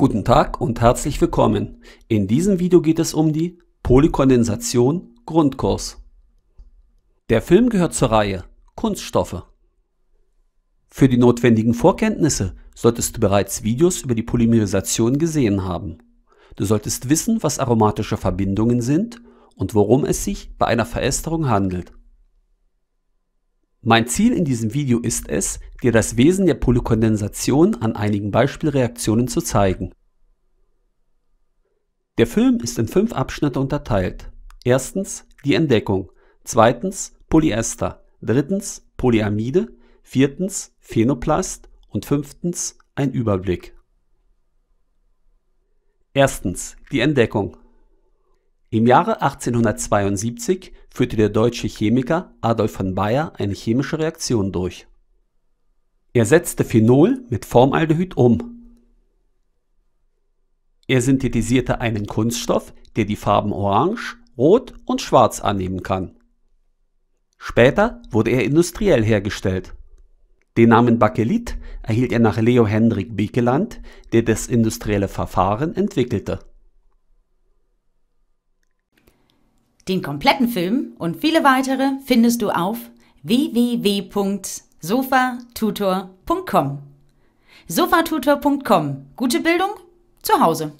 Guten Tag und herzlich willkommen. In diesem Video geht es um die Polykondensation Grundkurs. Der Film gehört zur Reihe Kunststoffe. Für die notwendigen Vorkenntnisse solltest du bereits Videos über die Polymerisation gesehen haben. Du solltest wissen, was aromatische Verbindungen sind und worum es sich bei einer Verästerung handelt. Mein Ziel in diesem Video ist es, dir das Wesen der Polykondensation an einigen Beispielreaktionen zu zeigen. Der Film ist in fünf Abschnitte unterteilt. Erstens die Entdeckung, zweitens Polyester, drittens Polyamide, viertens Phenoplast und fünftens ein Überblick. Erstens die Entdeckung. Im Jahre 1872 führte der deutsche Chemiker Adolf von Bayer eine chemische Reaktion durch. Er setzte Phenol mit Formaldehyd um. Er synthetisierte einen Kunststoff, der die Farben Orange, Rot und Schwarz annehmen kann. Später wurde er industriell hergestellt. Den Namen Bakelit erhielt er nach Leo Hendrik Bekeland, der das industrielle Verfahren entwickelte Den kompletten Film und viele weitere findest du auf www.sofatutor.com. Sofatutor.com. Gute Bildung zu Hause.